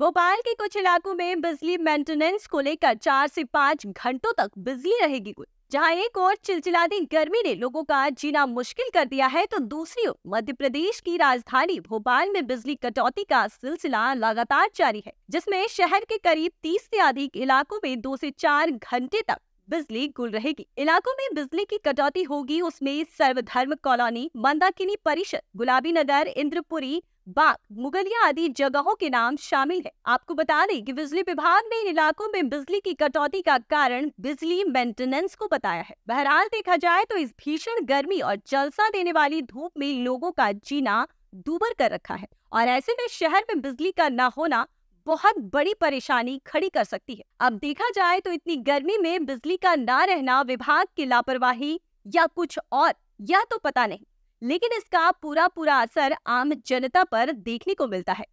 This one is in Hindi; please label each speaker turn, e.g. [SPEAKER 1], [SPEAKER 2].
[SPEAKER 1] भोपाल के कुछ इलाकों में बिजली मेंटेनेंस को लेकर चार से पाँच घंटों तक बिजली रहेगी कुछ जहां एक और चिलचिलाती गर्मी ने लोगों का जीना मुश्किल कर दिया है तो दूसरी ओर मध्य प्रदेश की राजधानी भोपाल में बिजली कटौती का सिलसिला लगातार जारी है जिसमें शहर के करीब 30 से अधिक इलाकों में दो से चार घंटे तक बिजली गुल रहेगी इलाकों में बिजली की कटौती होगी उसमें सर्वधर्म कॉलोनी मंदाकिनी परिषद गुलाबी नगर इंद्रपुरी बाग मुगलिया आदि जगहों के नाम शामिल है आपको बता दें कि बिजली विभाग ने इन इलाकों में बिजली की कटौती का कारण बिजली मेंटेनेंस को बताया है बहरहाल देखा जाए तो इस भीषण गर्मी और जलसा देने वाली धूप में लोगों का जीना दूबर कर रखा है और ऐसे में शहर में बिजली का न होना बहुत बड़ी परेशानी खड़ी कर सकती है अब देखा जाए तो इतनी गर्मी में बिजली का न रहना विभाग की लापरवाही या कुछ और यह तो पता नहीं लेकिन इसका पूरा पूरा असर आम जनता पर देखने को मिलता है